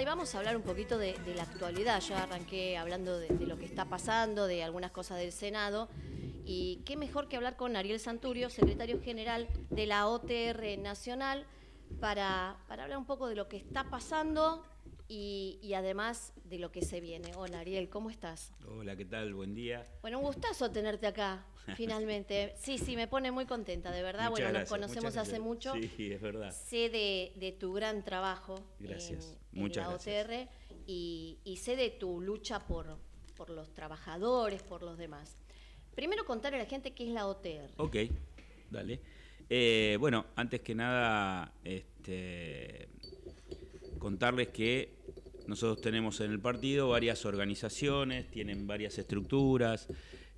Y vamos a hablar un poquito de, la actualidad. Ya arranqué hablando de, lo que está pasando, de algunas cosas del Senado. Y qué mejor que hablar con Ariel Santurio, secretario general de la OTR Nacional, para, para hablar un poco de lo que está pasando, y, además de lo que se viene. Hola Ariel, ¿cómo estás? Hola, ¿qué tal? Buen día. Bueno, un gustazo tenerte acá, finalmente. Sí, sí, me pone muy contenta, de verdad. bueno, nos conocemos hace mucho. Sí, es verdad. Sé de, tu gran trabajo gracias. En, muchas la OTR y, y, sé de tu lucha por, por los trabajadores, por los demás. Primero contarle a la gente qué es la OTR. Ok, dale. Eh, bueno, antes que nada, este, contarles que nosotros tenemos en el partido varias organizaciones, tienen varias estructuras,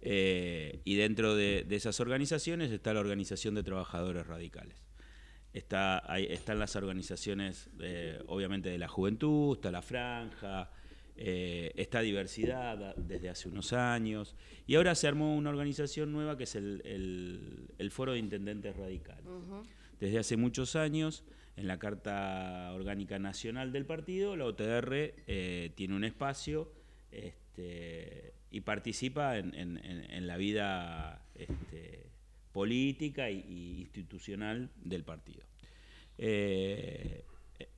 eh, y dentro de, esas organizaciones está la Organización de Trabajadores Radicales. Está, están las organizaciones, eh, obviamente, de la juventud, está la franja, esta eh, está diversidad desde hace unos años, y ahora se armó una organización nueva que es el, el, Foro de Intendentes Radicales. Desde hace muchos años en la Carta Orgánica Nacional del partido, la OTR eh, tiene un espacio este, y participa en, la vida este, política e institucional del partido. Eh,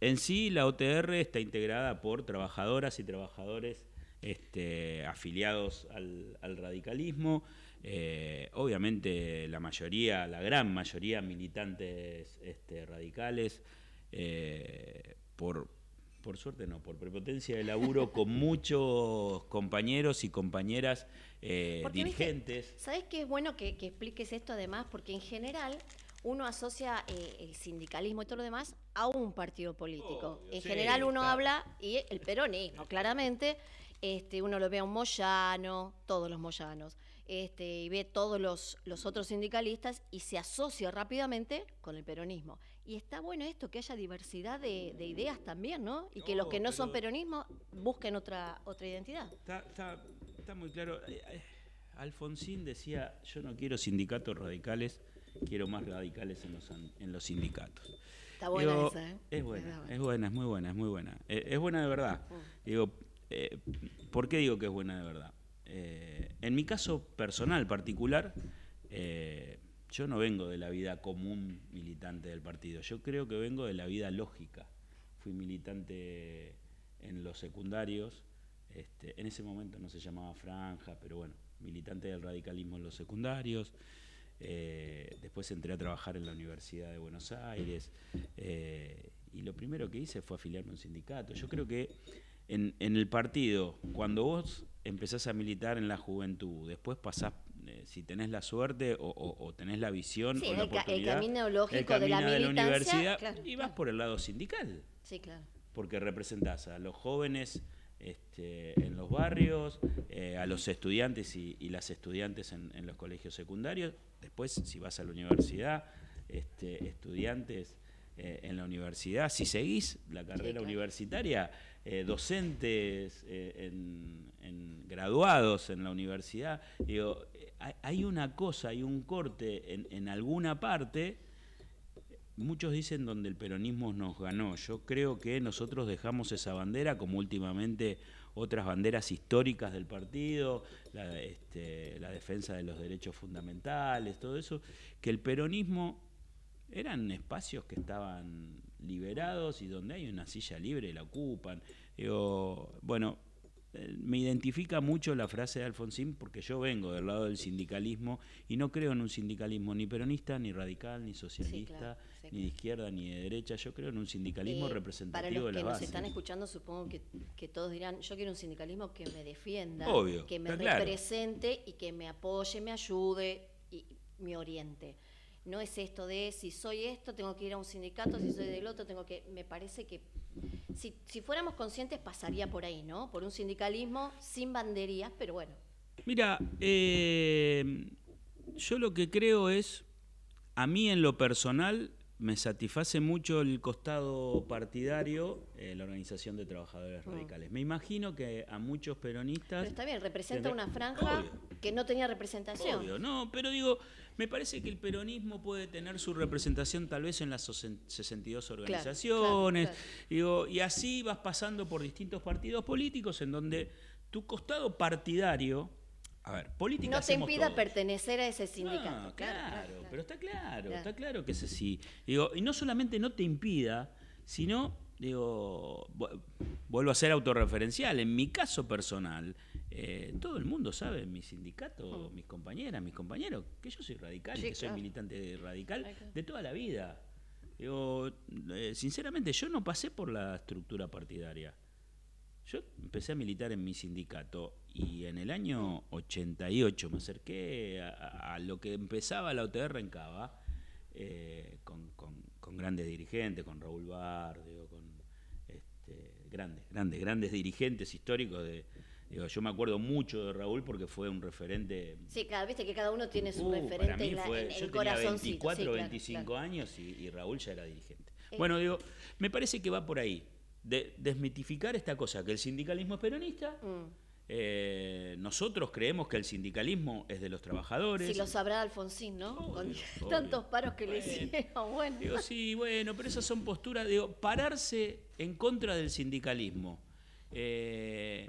en sí, la OTR está integrada por trabajadoras y trabajadores este, afiliados al radicalismo, eh, obviamente la mayoría, la gran mayoría militantes este, radicales, eh, por, por suerte no, por prepotencia de laburo con muchos compañeros y compañeras eh, dirigentes. ¿Sabes qué es bueno que, expliques esto además? Porque en general uno asocia el sindicalismo y todo lo demás a un partido político. en general uno habla, y el peronismo claramente, este, uno lo ve a un moyano, todos los moyanos. Este, y ve todos los, otros sindicalistas y se asocia rápidamente con el peronismo. Y está bueno esto, que haya diversidad de, ideas también, ¿no? Y que los que no son peronismo busquen otra, otra identidad. Está, muy claro. Eh, eh, Alfonsín decía, yo no quiero sindicatos radicales, quiero más radicales en los, en los sindicatos. Está buena esa, ¿eh? Es buena, es muy buena, es muy buena. Eh, es, buena de verdad. Mm. Digo, ¿por qué digo que es buena de verdad? Eh, en mi caso personal, particular, eh, yo no vengo de la vida común militante del partido, yo creo que vengo de la vida lógica. Fui militante en los secundarios, este, en ese momento no se llamaba franja, pero bueno, militante del radicalismo en los secundarios. Eh, después entré a trabajar en la Universidad de Buenos Aires y lo primero que hice fue afiliarme a un sindicato. Yo creo que en, el partido, cuando vos empezás a militar en la juventud, después pasás eh, si tenés la suerte o, tenés la visión o la el, camino lógico de, la universidad y vas por el lado sindical. Sí, claro. Porque representás a los jóvenes este, en los barrios, eh, a los estudiantes y, las estudiantes en, los colegios secundarios. Después, si vas a la universidad, este, estudiantes eh, en la universidad, si seguís la carrera universitaria, eh, docentes, eh, en, graduados en la universidad, digo, hay, una cosa, hay un corte en, en alguna parte, muchos dicen donde el peronismo nos ganó. Yo creo que nosotros dejamos esa bandera como últimamente otras banderas históricas del partido, la, este, la defensa de los derechos fundamentales, todo eso, que el peronismo eran espacios que estaban liberados y donde hay una silla libre la ocupan. bueno, eh, me identifica mucho la frase de Alfonsín porque yo vengo del lado del sindicalismo y no creo en un sindicalismo ni peronista, ni radical, ni socialista, ni de izquierda, ni de derecha. Yo creo en un sindicalismo eh, representativo de la base. Para los que nos están escuchando, supongo que, todos dirán, yo quiero un sindicalismo que me defienda, que me represente y que me apoye, me ayude y me oriente. No es esto de si soy esto, tengo que ir a un sindicato, si soy del otro, tengo que. Me parece que si, fuéramos conscientes pasaría por ahí, ¿no? Por un sindicalismo sin banderías, pero bueno. Mira, eh, yo lo que creo es, a mí en lo personal me satisface mucho el costado partidario, eh, la organización de trabajadores mm. radicales. Me imagino que a muchos peronistas... Pero está bien, representa una franja que no tenía representación. no, pero digo, me parece que el peronismo puede tener su representación tal vez en las 62 organizaciones, Digo, y así vas pasando por distintos partidos políticos en donde tu costado partidario, a ver, política. No te impida pertenecer a ese sindicato. claro, pero está claro, está claro que es así. Digo, y no solamente no te impida, sino Digo, vuelvo a ser autorreferencial. En mi caso personal, eh, todo el mundo sabe, mi sindicato, mm. mis compañeras, mis compañeros, que yo soy radical, que soy militante radical de toda la vida. Digo, eh, sinceramente, yo no pasé por la estructura partidaria. Yo empecé a militar en mi sindicato y en el año 88 me acerqué a, lo que empezaba la OTR en Cava eh, con con grandes dirigentes, con Raúl Bardio, con este, grandes, grandes, grandes dirigentes históricos de, Digo, yo me acuerdo mucho de Raúl porque fue un referente. Sí, cada, viste que cada uno tiene su uh, referente en, yo tenía 24, 25 años y, Raúl ya era dirigente. Eh. Bueno, digo, me parece que va por ahí. De, desmitificar esta cosa, que el sindicalismo es peronista. Mm. Eh, nosotros creemos que el sindicalismo es de los trabajadores. Si lo sabrá Alfonsín, ¿no? Con tantos paros que le hicieron. sí, bueno, pero esas son posturas. de pararse en contra del sindicalismo. Eh,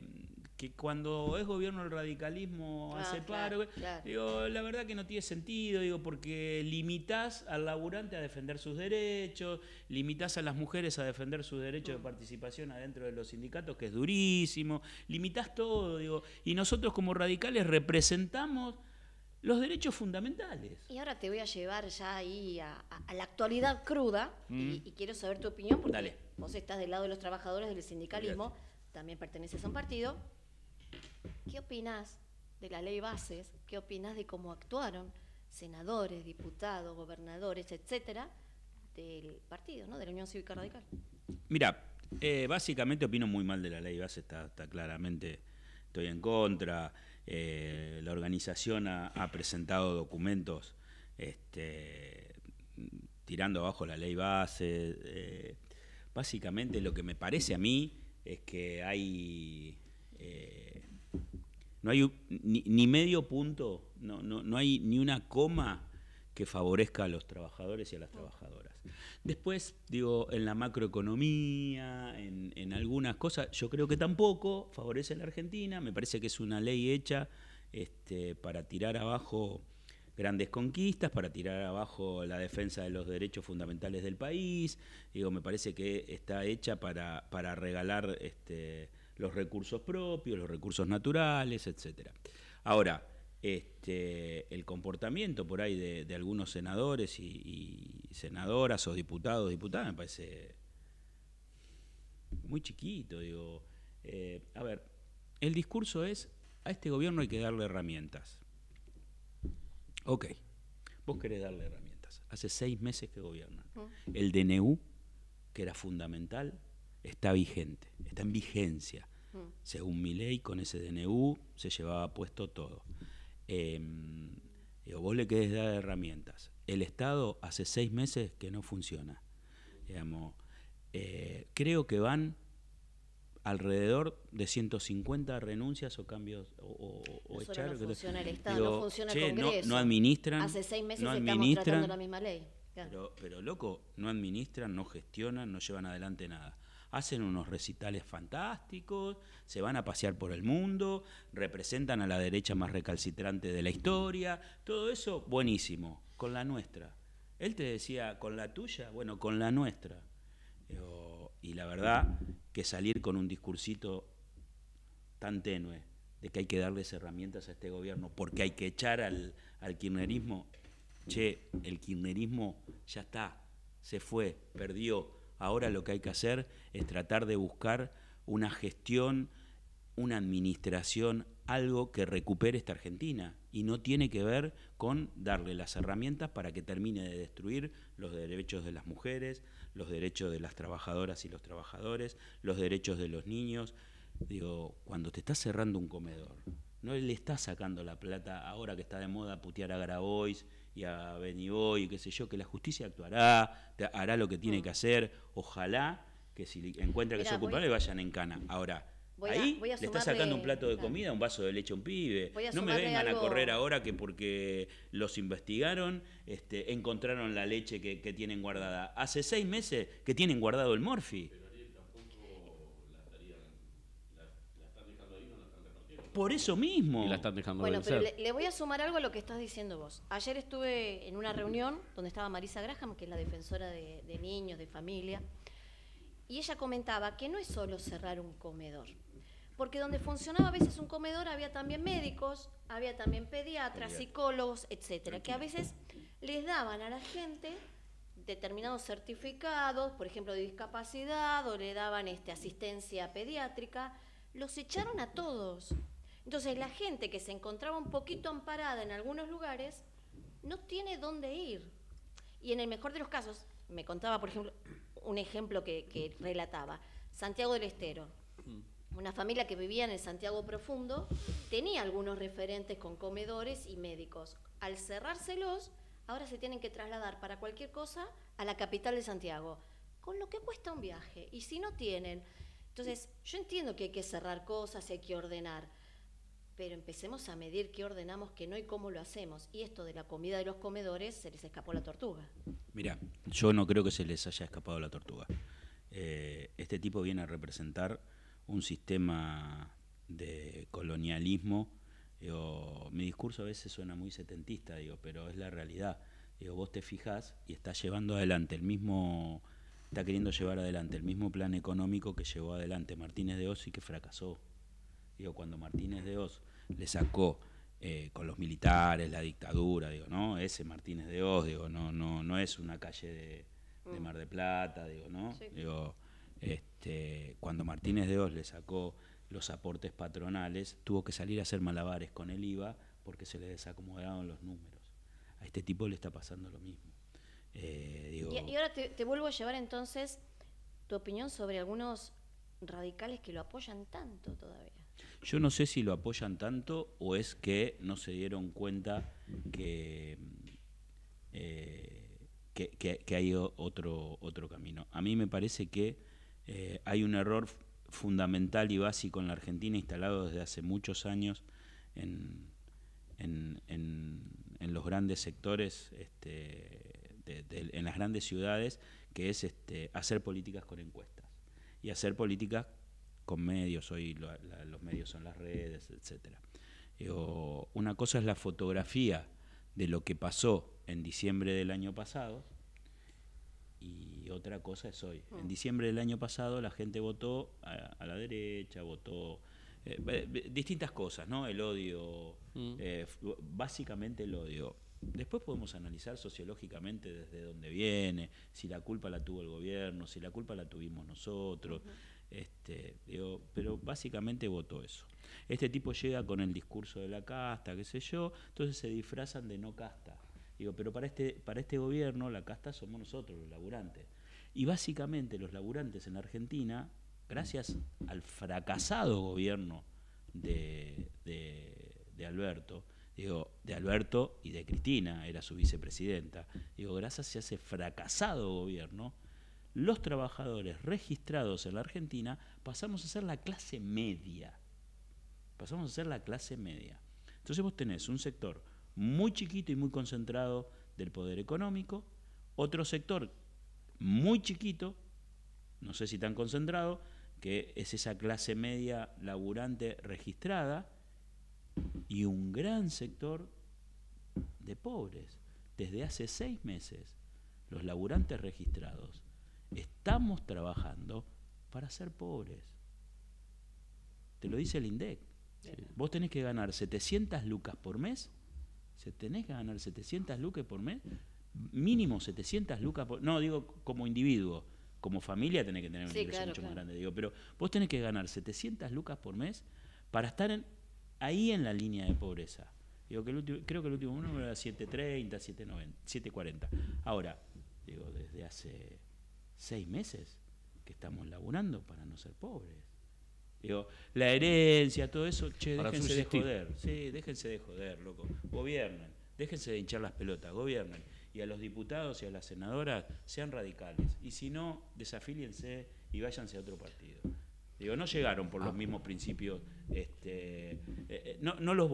que cuando es gobierno el radicalismo ah, hace paro. Digo, la verdad que no tiene sentido, digo, porque limitas al laburante a defender sus derechos, limitas a las mujeres a defender sus derechos de mm. participación adentro de los sindicatos, que es durísimo, limitas todo, digo, y nosotros como radicales representamos los derechos fundamentales. Y ahora te voy a llevar ya ahí a, la actualidad cruda mm. y, quiero saber tu opinión porque vos estás del lado de los trabajadores del sindicalismo, también perteneces a un partido ¿Qué opinas de la ley bases? ¿Qué opinas de cómo actuaron senadores, diputados, gobernadores, etcétera, del partido, de la Unión Cívica Radical? Mira, eh, básicamente opino muy mal de la ley base, está, claramente, estoy en contra. Eh, la organización ha, presentado documentos este, tirando abajo la ley base. Eh, básicamente lo que me parece a mí es que hay no hay ni, medio punto, no, no, hay ni una coma que favorezca a los trabajadores y a las trabajadoras. Después, digo, en la macroeconomía, en, algunas cosas, yo creo que tampoco favorece a la Argentina, me parece que es una ley hecha este, para tirar abajo grandes conquistas, para tirar abajo la defensa de los derechos fundamentales del país, digo, me parece que está hecha para, para regalar... Este, los recursos propios, los recursos naturales, etcétera. Ahora, este, el comportamiento por ahí de, algunos senadores y, senadoras o diputados, diputadas, me parece muy chiquito. Digo, eh, a ver, el discurso es, a este gobierno hay que darle herramientas. Ok, vos querés darle herramientas. Hace seis meses que gobierna ah. El DNU, que era fundamental, está vigente, está en vigencia. Mm. Según mi ley, con ese DNU se llevaba puesto todo. Em, vos le quedes dar herramientas. El Estado hace seis meses que no funciona. Eh, creo que van alrededor de 150 renuncias o cambios o, no funciona el Estado, no funciona el Congreso. No, administran. Hace seis meses no estamos tratando la misma ley. Pero, pero loco, no administran, no gestionan, no llevan adelante nada hacen unos recitales fantásticos, se van a pasear por el mundo, representan a la derecha más recalcitrante de la historia, todo eso buenísimo, con la nuestra. Él te decía, con la tuya, bueno, con la nuestra. Eh, y la verdad que salir con un discursito tan tenue de que hay que darles herramientas a este gobierno porque hay que echar al, al kirchnerismo, che, el kirchnerismo ya está, se fue, perdió, Ahora lo que hay que hacer es tratar de buscar una gestión, una administración, algo que recupere esta Argentina. Y no tiene que ver con darle las herramientas para que termine de destruir los derechos de las mujeres, los derechos de las trabajadoras y los trabajadores, los derechos de los niños. Digo, cuando te estás cerrando un comedor, no le estás sacando la plata ahora que está de moda putear a Grabois y a Beniboy y qué sé yo, que la justicia actuará, hará lo que tiene que mm. hacer, ojalá que si encuentra que son le vayan en cana. Ahora, Ahí le está sacando un plato de comida, un vaso de leche a un pibe. no me vengan a correr ahora que porque los investigaron, este, encontraron la leche que, tienen guardada. Hace seis meses que tienen guardado el morfi. por eso mismo. la están dejando Bueno, pero le, voy a sumar algo a lo que estás diciendo vos. Ayer estuve en una reunión donde estaba Marisa Graham, que es la defensora de, niños, de familia, y ella comentaba que no es solo cerrar un comedor, porque donde funcionaba a veces un comedor había también médicos, había también pediatras, psicólogos, etcétera, que a veces les daban a la gente determinados certificados, por ejemplo, de discapacidad, o le daban este, asistencia pediátrica, los echaron a todos. Entonces la gente que se encontraba un poquito amparada en algunos lugares no tiene dónde ir. Y en el mejor de los casos, me contaba, por ejemplo, un ejemplo que, relataba, Santiago del Estero. Mm. Una familia que vivía en el Santiago Profundo tenía algunos referentes con comedores y médicos. Al cerrárselos, ahora se tienen que trasladar para cualquier cosa a la capital de Santiago, con lo que cuesta un viaje. Y si no tienen, entonces yo entiendo que hay que cerrar cosas, hay que ordenar, pero empecemos a medir qué ordenamos, qué no y cómo lo hacemos. Y esto de la comida de los comedores, se les escapó la tortuga. Mira, yo no creo que se les haya escapado la tortuga. Eh, este tipo viene a representar un sistema de colonialismo. mi discurso a veces suena muy setentista, digo, pero es la realidad. Digo, vos te fijás y está llevando adelante el mismo, está queriendo llevar adelante el mismo plan económico que llevó adelante Martínez de Oz y que fracasó. Digo, cuando Martínez de Oz le sacó eh, con los militares, la dictadura, digo, no, ese Martínez de Oz, digo, no, no, no es una calle de, mm. Mar de Plata, digo, ¿no? Digo, este, cuando Martínez de Oz le sacó los aportes patronales, tuvo que salir a hacer malabares con el IVA porque se le desacomodaron los números. A este tipo le está pasando lo mismo. Eh, y, ahora te, vuelvo a llevar entonces tu opinión sobre algunos radicales que lo apoyan tanto todavía. Yo no sé si lo apoyan tanto o es que no se dieron cuenta que, eh, que, hay otro, otro camino. A mí me parece que eh, hay un error fundamental y básico en la Argentina instalado desde hace muchos años en, en, en, los grandes sectores, este, en las grandes ciudades, que es este, hacer políticas con encuestas y hacer políticas con medios, hoy los medios son las redes, etc. Eh, una cosa es la fotografía de lo que pasó en diciembre del año pasado y otra cosa es hoy. En mm. diciembre del año pasado la gente votó a, la derecha, votó eh, distintas cosas, ¿no? El odio, mm. eh, básicamente el odio. Después podemos analizar sociológicamente desde dónde viene, si la culpa la tuvo el gobierno, si la culpa la tuvimos nosotros. Este, pero básicamente votó eso. Este tipo llega con el discurso de la casta, qué sé yo, entonces se disfrazan de no casta. Digo, pero para este, para este gobierno la casta somos nosotros, los laburantes. Y básicamente los laburantes en Argentina, gracias al fracasado gobierno de, de, de Alberto, digo, de Alberto y de Cristina, era su vicepresidenta, digo, gracias a ese fracasado gobierno, los trabajadores registrados en la Argentina pasamos a ser la clase media. Pasamos a ser la clase media. Entonces vos tenés un sector muy chiquito y muy concentrado del poder económico, otro sector muy chiquito, no sé si tan concentrado, que es esa clase media laburante registrada, y un gran sector de pobres. Desde hace seis meses, los laburantes registrados estamos trabajando para ser pobres. Te lo dice el INDEC. Vos tenés que ganar 700 lucas por mes. Se tenés que ganar 700 lucas por mes. Mínimo 700 lucas por No, digo como individuo. Como familia tenés que tener un ingreso mucho más grande. Digo, pero vos tenés que ganar 700 lucas por mes para estar ahí en la línea de pobreza. Digo que el último, creo que el último número era 730, 790, 740. Ahora, digo, desde hace seis meses que estamos laburando para no ser pobres. Digo, la herencia, todo eso, che, déjense de joder. Sí, déjense de joder, loco. Gobiernan, déjense de hinchar las pelotas, gobiernen. Y a los diputados y a las senadoras sean radicales. Y si no, desafíliense y váyanse a otro partido. Digo, no llegaron por los ah. mismos principios. Este, eh, eh, no, no los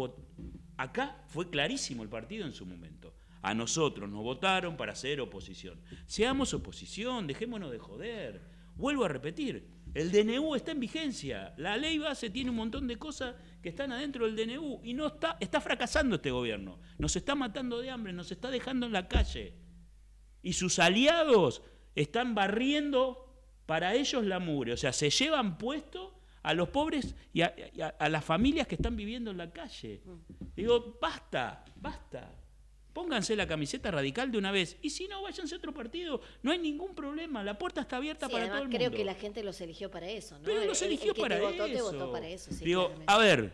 Acá fue clarísimo el partido en su momento. A nosotros nos votaron para ser oposición. Seamos oposición, dejémonos de joder. Vuelvo a repetir, el DNU está en vigencia, la ley base tiene un montón de cosas que están adentro del DNU y no está, está fracasando este gobierno. Nos está matando de hambre, nos está dejando en la calle. Y sus aliados están barriendo para ellos la mugre, o sea, se llevan puesto a los pobres y a las familias que están viviendo en la calle. Mm. Digo, basta, basta. Pónganse la camiseta radical de una vez. Y si no, váyanse a otro partido. No hay ningún problema. La puerta está abierta para todo el mundo. Creo que la gente los eligió para eso, ¿no? Pero los eligió para, eso. para eso. Digo, a ver,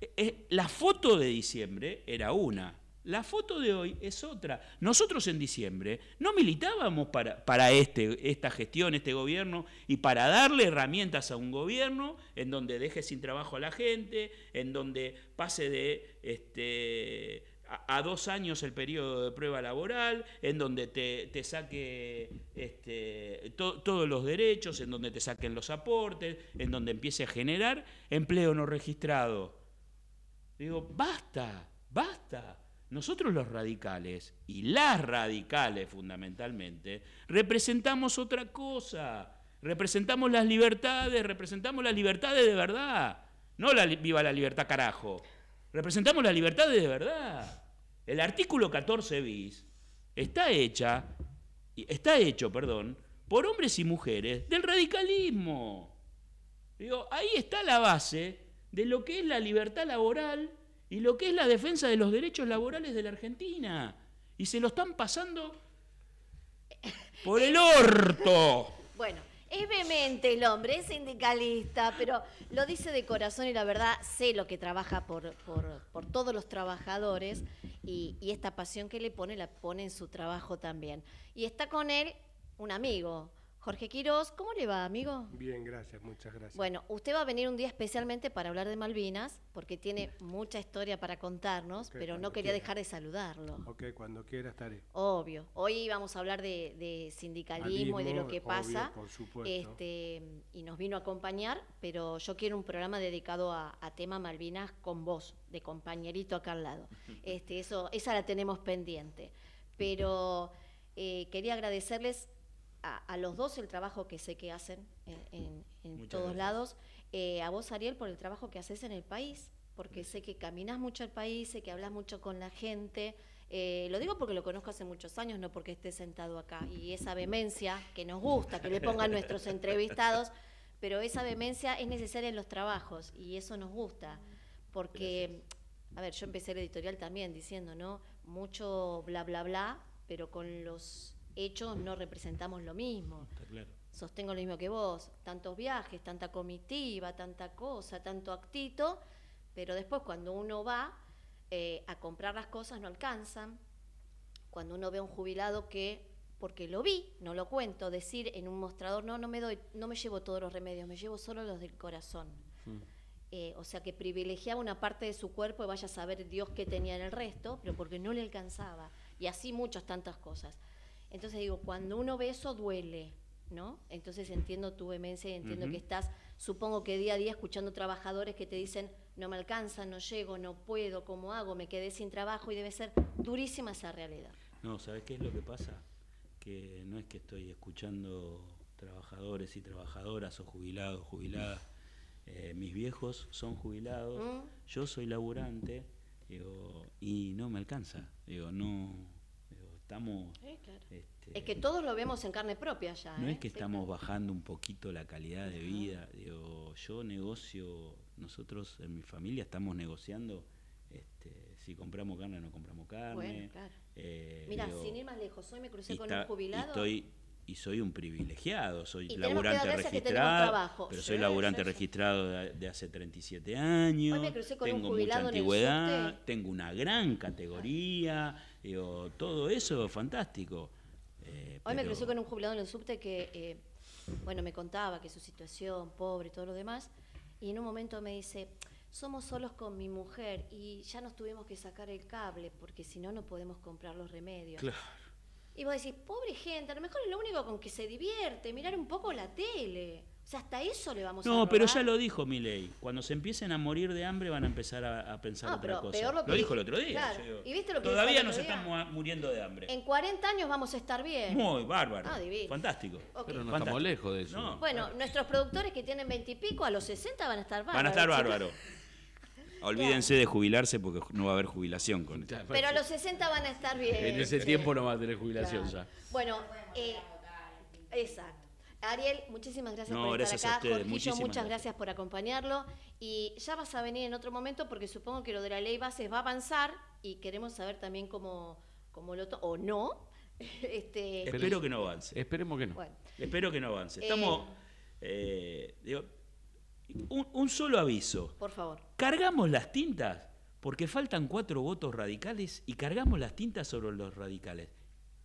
eh, eh, la foto de diciembre era una. La foto de hoy es otra. Nosotros en diciembre no militábamos para, para este, esta gestión, este gobierno, y para darle herramientas a un gobierno en donde deje sin trabajo a la gente, en donde pase de este, a, dos años el periodo de prueba laboral, en donde te, saque este, todos los derechos, en donde te saquen los aportes, en donde empiece a generar empleo no registrado. Digo, basta, basta. Nosotros los radicales, y las radicales fundamentalmente, representamos otra cosa. Representamos las libertades, representamos las libertades de verdad. No la, viva la libertad carajo. Representamos la libertad de verdad. El artículo 14 bis está hecha, está hecho, perdón, por hombres y mujeres del radicalismo. Digo, ahí está la base de lo que es la libertad laboral y lo que es la defensa de los derechos laborales de la Argentina. Y se lo están pasando por el orto. Bueno, es vehemente el hombre, es sindicalista, pero lo dice de corazón y la verdad sé lo que trabaja por, todos los trabajadores y esta pasión que le pone la pone en su trabajo también. Y está con él un amigo, Jorge Quiroz, ¿cómo le va, amigo? Bien, gracias, muchas gracias. Bueno, usted va a venir un día especialmente para hablar de Malvinas, porque tiene mucha historia para contarnos, pero no quería dejar de saludarlo. Ok, cuando quiera estaré. Obvio. Hoy vamos a hablar de, sindicalismo y de lo que pasa. por supuesto. Este, y nos vino a acompañar, pero yo quiero un programa dedicado a, tema Malvinas con vos, de compañerito acá al lado. Este, eso, esa la tenemos pendiente. Pero eh, quería agradecerles a, los dos el trabajo que sé que hacen en, todos lados, eh, a vos Ariel por el trabajo que haces en el país, porque sé que caminas mucho el país, sé que hablas mucho con la gente. Eh, lo digo porque lo conozco hace muchos años, no porque esté sentado acá. Y esa vehemencia que nos gusta, que le pongan nuestros entrevistados, pero esa vehemencia es necesaria en los trabajos y eso nos gusta. Porque, a ver, yo empecé el editorial también diciendo, ¿no? Mucho bla, bla, bla, pero con los hechos no representamos lo mismo. Sostengo lo mismo que vos, tantos viajes, tanta comitiva, tanta cosa, tanto actito, pero después cuando uno va eh, a comprar las cosas no alcanzan. Cuando uno ve a un jubilado que, porque lo vi, no lo cuento, decir en un mostrador, no, no me doy, no me llevo todos los remedios, me llevo solo los del corazón. Hmm. Eh, o sea que privilegiaba una parte de su cuerpo y vaya a saber Dios qué tenía en el resto, pero porque no le alcanzaba. Y así muchas tantas cosas. Entonces digo, cuando uno ve eso duele, ¿no? Entonces entiendo tu vehemencia y entiendo que estás, supongo que día a día escuchando trabajadores que te dicen, no me alcanza, no llego, no puedo, ¿cómo hago? Me quedé sin trabajo y debe ser durísima esa realidad. No, ¿sabes qué es lo que pasa? Que no es que estoy escuchando trabajadores y trabajadoras o jubilados, jubiladas. Eh, mis viejos son jubilados, mm. yo soy laburante y no me alcanza. Digo, no, estamos... Eh, este, es que todos lo vemos en carne propia ya. No es ¿eh? que estamos bajando un poquito la calidad de vida. yo negocio, nosotros en mi familia estamos negociando este, si compramos carne o no compramos carne. Eh, Mira, sin ir más lejos, hoy me crucé con un jubilado. Y estoy, y soy un privilegiado, soy laburante registrado, pero soy laburante registrado de, de, hace 37 años, tengo mucha antigüedad, tengo una gran categoría, Digo, todo eso es fantástico. Eh, Hoy me crucé con un jubilado en el subte que, eh, bueno, me contaba que su situación, pobre, todo lo demás, y en un momento me dice, somos solos con mi mujer y ya nos tuvimos que sacar el cable porque si no, no podemos comprar los remedios. Claro. Y vos decís, pobre gente, a lo mejor es lo único con que se divierte, mirar un poco la tele. O hasta eso le vamos no, a No, pero ya lo dijo mi ley. Cuando se empiecen a morir de hambre van a empezar a, pensar otra cosa. lo, dijo el otro día. ¿Y viste todavía nos estamos muriendo de hambre. En 40 años vamos a estar bien. Muy bárbaro. Ah, Fantástico. Pero no estamos lejos de eso. bueno, nuestros productores que tienen 20 y pico a los 60 van a estar bárbaros. Van a estar bárbaros. Olvídense de jubilarse porque no va a haber jubilación con Pero a los 60 van a estar bien. En ese tiempo no va a tener jubilación ya. Bueno, eh, Exacto. Ariel, muchísimas gracias por estar acá. muchas gracias. por acompañarlo. Y ya vas a venir en otro momento porque supongo que lo de la ley bases va a avanzar y queremos saber también cómo, lo lo o no. Este, Espero que no avance. Esperemos que no. Espero que no avance. Eh, Estamos, eh, un solo aviso. Por favor. Cargamos las tintas porque faltan cuatro votos radicales y cargamos las tintas sobre los radicales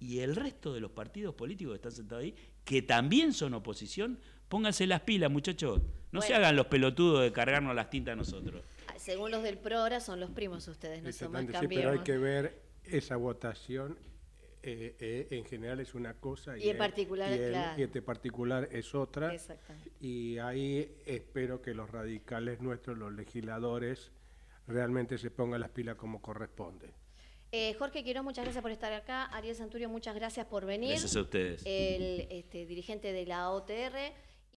y el resto de los partidos políticos que están sentados ahí, que también son oposición, pónganse las pilas, muchachos. No se hagan los pelotudos de cargarnos las tintas a nosotros. Ah, según los del PRO ahora son los primos ustedes, no son más sí, pero hay que ver esa votación eh, eh, en general es una cosa y, en eh, y este particular es otra. Y ahí espero que los radicales nuestros, los legisladores, realmente se pongan las pilas como corresponde. Eh, Jorge Quirón, muchas gracias por estar acá. Ariel Santurio, muchas gracias por venir. Gracias a ustedes. El este, dirigente de la OTR.